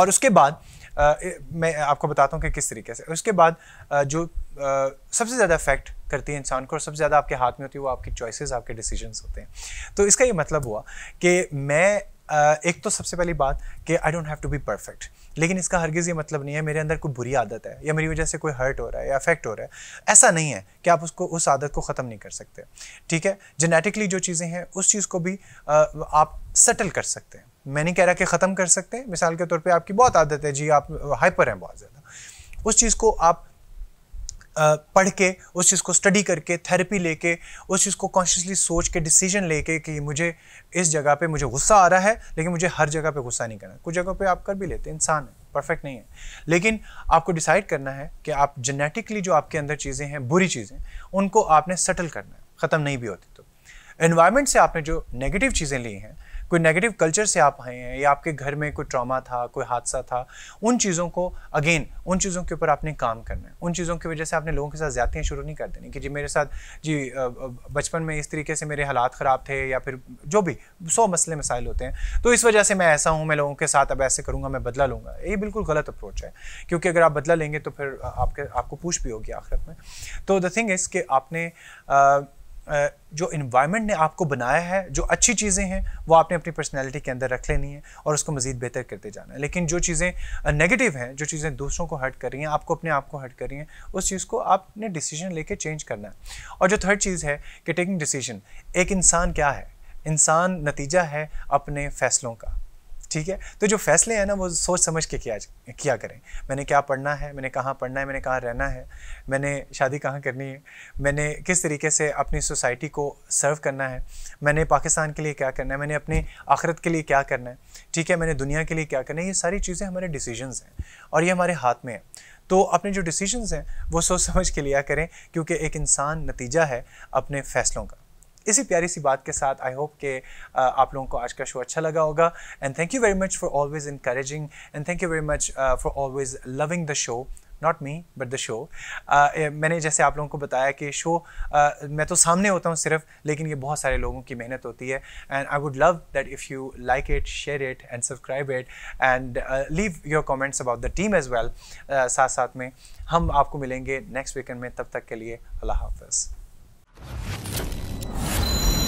और उसके बाद आ, मैं आपको बताता हूँ कि किस तरीके से उसके बाद आ, जो आ, सबसे ज़्यादा इफेक्ट करती है इंसान को और सबसे ज़्यादा आपके हाथ में होती है वो आपकी चॉइसेस आपके डिसीजंस होते हैं तो इसका ये मतलब हुआ कि मैं एक तो सबसे पहली बात कि I don't have to be perfect लेकिन इसका हरगिज़ ये मतलब नहीं है मेरे अंदर कोई बुरी आदत है या मेरी वजह से कोई हर्ट हो रहा है या अफेक्ट हो रहा है ऐसा नहीं है कि आप उसको उस आदत को ख़त्म नहीं कर सकते ठीक है जेनेटिकली जो चीज़ें हैं उस चीज़ को भी आप सेटल कर सकते हैं मैं नहीं कह रहा कि ख़त्म कर सकते हैं मिसाल के तौर पर आपकी बहुत आदत है जी आप हाइपर हैं बहुत ज़्यादा उस चीज़ को आप पढ़ के उस चीज़ को स्टडी करके थेरेपी लेके उस चीज़ को कॉन्शियसली सोच के डिसीजन लेके कि मुझे इस जगह पे मुझे गुस्सा आ रहा है लेकिन मुझे हर जगह पे गुस्सा नहीं करना कुछ जगह पे आप कर भी लेते हैं इंसान है परफेक्ट नहीं है लेकिन आपको डिसाइड करना है कि आप जेनेटिकली जो आपके अंदर चीज़ें हैं बुरी चीज़ें उनको आपने सेटल करना है ख़त्म नहीं भी होती तो इन्वायरमेंट से आपने जो नेगेटिव चीज़ें ली हैं कोई नेगेटिव कल्चर से आप आए हैं या आपके घर में कोई ट्रॉमा था कोई हादसा था उन चीज़ों को अगेन उन चीज़ों के ऊपर आपने काम करना है उन चीज़ों की वजह से आपने लोगों के साथ ज़्यादतियाँ शुरू नहीं कर देनी कि जी मेरे साथ जी बचपन में इस तरीके से मेरे हालात ख़राब थे या फिर जो भी सौ मसले मसाइल होते हैं तो इस वजह से मैं ऐसा हूँ मैं लोगों के साथ अब ऐसे करूँगा मैं बदला लूँगा ये बिल्कुल गलत अप्रोच है क्योंकि अगर आप बदला लेंगे तो फिर आपके आपको पूछ भी होगी आखिरत में तो द थिंग इज़ कि आपने जो इन्वायरमेंट ने आपको बनाया है जो अच्छी चीज़ें हैं वो आपने अपनी पर्सनैलिटी के अंदर रख लेनी है और उसको मज़ीद बेहतर करते जाना है लेकिन जो चीज़ें नेगेटिव हैं जो चीज़ें दूसरों को हर्ट कर रही हैं आपको अपने आप को हर्ट कर रही हैं उस चीज़ को आपने डिसीजन लेके चेंज करना है और जो थर्ड चीज़ है कि टेकिंग डिसीजन एक इंसान क्या है इंसान नतीजा है अपने फैसलों का ठीक है तो जो फैसले हैं ना वो सोच समझ के किया किया करें मैंने क्या पढ़ना है मैंने कहाँ पढ़ना है मैंने कहाँ रहना है मैंने शादी कहाँ करनी है मैंने किस तरीके से अपनी सोसाइटी को सर्व करना है मैंने पाकिस्तान के लिए क्या करना है मैंने अपने आखरत के लिए क्या करना है ठीक है मैंने दुनिया के लिए क्या करना है ये सारी चीज़ें हमारे डिसीजनस हैं और ये हमारे हाथ में हैं तो अपने जो डिसीजनस हैं वो सोच समझ के लिया करें क्योंकि एक इंसान नतीजा है अपने फैसलों का इसी प्यारी सी बात के साथ आई होप के आप लोगों को आज का शो अच्छा लगा होगा and thank you very much for always encouraging and thank you very much for always loving the show not me but the show मैंने जैसे आप लोगों को बताया कि शो uh, मैं तो सामने होता हूँ सिर्फ लेकिन ये बहुत सारे लोगों की मेहनत होती है and I would love that if you like it share it and subscribe it and leave your comments about the team as well साथ साथ में हम आपको मिलेंगे नेक्स्ट वीकेंड में तब तक के लिए अल्लाह हाफ